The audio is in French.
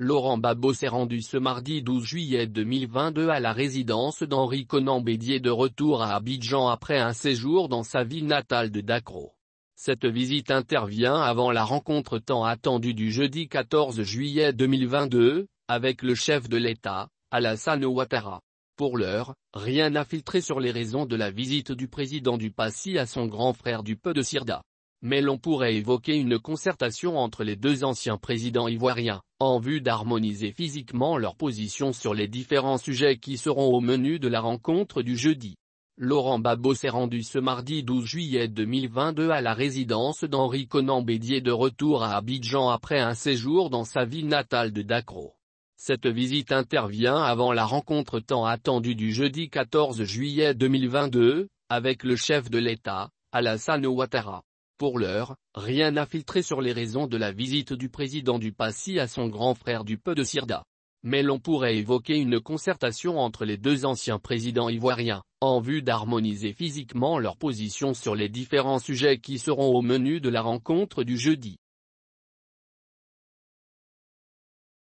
Laurent Babot s'est rendu ce mardi 12 juillet 2022 à la résidence d'Henri Conan Bédier de retour à Abidjan après un séjour dans sa ville natale de Dakro. Cette visite intervient avant la rencontre tant attendue du jeudi 14 juillet 2022, avec le chef de l'État, Alassane Ouattara. Pour l'heure, rien n'a filtré sur les raisons de la visite du président du Passy à son grand frère du Peu de Sirda mais l'on pourrait évoquer une concertation entre les deux anciens présidents ivoiriens, en vue d'harmoniser physiquement leurs positions sur les différents sujets qui seront au menu de la rencontre du jeudi. Laurent Babo s'est rendu ce mardi 12 juillet 2022 à la résidence d'Henri Conan Bédier de retour à Abidjan après un séjour dans sa ville natale de Dakro. Cette visite intervient avant la rencontre tant attendue du jeudi 14 juillet 2022, avec le chef de l'État, Alassane Ouattara. Pour l'heure, rien n'a filtré sur les raisons de la visite du président du Passy à son grand frère du peu de Sirda. Mais l'on pourrait évoquer une concertation entre les deux anciens présidents ivoiriens, en vue d'harmoniser physiquement leurs positions sur les différents sujets qui seront au menu de la rencontre du jeudi.